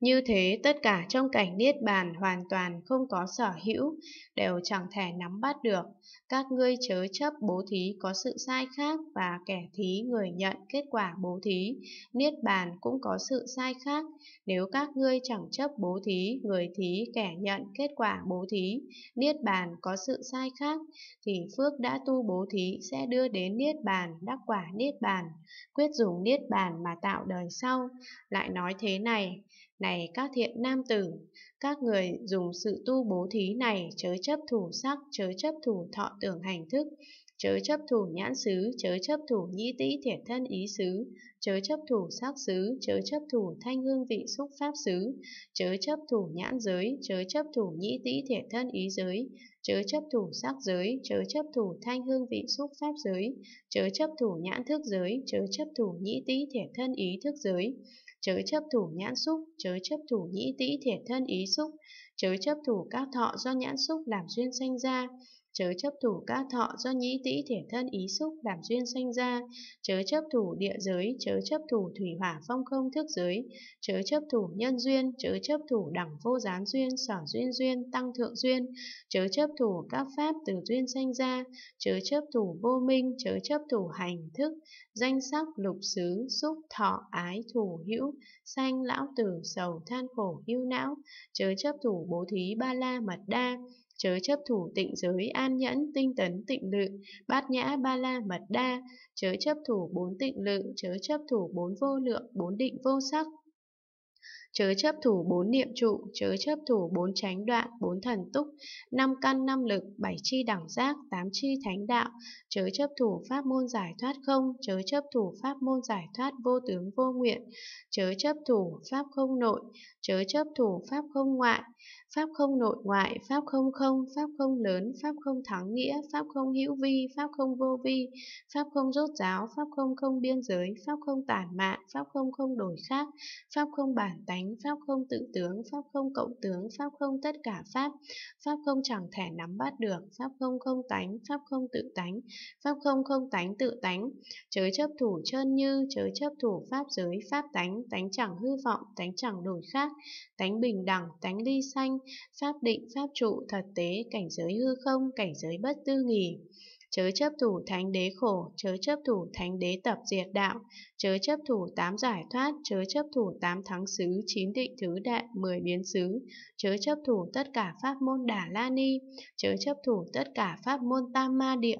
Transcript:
Như thế tất cả trong cảnh niết bàn hoàn toàn không có sở hữu, đều chẳng thể nắm bắt được. Các ngươi chớ chấp bố thí có sự sai khác và kẻ thí người nhận kết quả bố thí, niết bàn cũng có sự sai khác. Nếu các ngươi chẳng chấp bố thí, người thí kẻ nhận kết quả bố thí, niết bàn có sự sai khác, thì phước đã tu bố thí sẽ đưa đến niết bàn, đắc quả niết bàn, quyết dùng niết bàn mà tạo đời sau. Lại nói thế này, này các thiện nam tử, các người dùng sự tu bố thí này chớ chấp thủ sắc, chớ chấp thủ thọ tưởng hành thức, chớ chấp thủ nhãn xứ, chớ chấp thủ nhĩ tĩ thiệt thân ý xứ, chớ chấp thủ sắc xứ, chớ chấp thủ thanh hương vị xúc pháp xứ, chớ chấp thủ nhãn giới, chớ chấp thủ nhĩ tĩ thiệt thân ý giới, chớ chấp thủ sắc giới, chớ chấp thủ thanh hương vị xúc pháp giới, chớ chấp thủ nhãn thức giới, chớ chấp thủ nhĩ tĩ thiệt thân ý thức giới, chớ chấp thủ nhãn xúc, chớ chấp thủ nhĩ tĩ thiệt thân ý xúc, chớ chấp thủ các thọ do nhãn xúc làm duyên sanh ra, chớ chấp thủ các thọ do nhĩ tĩ thể thân ý xúc làm duyên sanh ra, chớ chấp thủ địa giới, chớ chấp thủ thủy hỏa phong không thức giới, chớ chấp thủ nhân duyên, chớ chấp thủ đẳng vô gián duyên, sở duyên duyên, tăng thượng duyên, chớ chấp thủ các pháp từ duyên sanh ra, chớ chấp thủ vô minh, chớ chấp thủ hành thức, danh sắc lục xứ, xúc thọ ái thủ hữu, sanh lão tử sầu than khổ yêu não, chớ chấp thủ bố thí ba la mật đa, chớ chấp thủ tịnh giới an nhẫn tinh tấn tịnh lự bát nhã ba la mật đa chớ chấp thủ bốn tịnh lự chớ chấp thủ bốn vô lượng bốn định vô sắc chớ chấp thủ bốn niệm trụ, chớ chấp thủ bốn chánh đoạn, bốn thần túc, năm căn năm lực, bảy chi đẳng giác, tám chi thánh đạo, chớ chấp thủ pháp môn giải thoát không, chớ chấp thủ pháp môn giải thoát vô tướng vô nguyện, chớ chấp thủ pháp không nội, chớ chấp thủ pháp không ngoại, pháp không nội ngoại, pháp không không, pháp không lớn, pháp không thắng nghĩa, pháp không hữu vi, pháp không vô vi, pháp không rốt ráo pháp không không biên giới, pháp không tản mạn, pháp không không đổi khác, pháp không bản tánh tánh, pháp không tự tướng, pháp không cộng tướng, pháp không tất cả pháp, pháp không chẳng thể nắm bắt được, pháp không không tánh, pháp không tự tánh, pháp không không tánh tự tánh, chớ chấp thủ chân như, chớ chấp thủ pháp giới, pháp tánh, tánh chẳng hư vọng, tánh chẳng đổi khác, tánh bình đẳng, tánh ly sanh, pháp định, pháp trụ, thật tế, cảnh giới hư không, cảnh giới bất tư nghỉ chớ chấp thủ thánh đế khổ, chớ chấp thủ thánh đế tập diệt đạo, chớ chấp thủ tám giải thoát, chớ chấp thủ tám thắng xứ, chín định thứ đại, mười biến xứ, chớ chấp thủ tất cả pháp môn đà la ni, chớ chấp thủ tất cả pháp môn tam ma địa,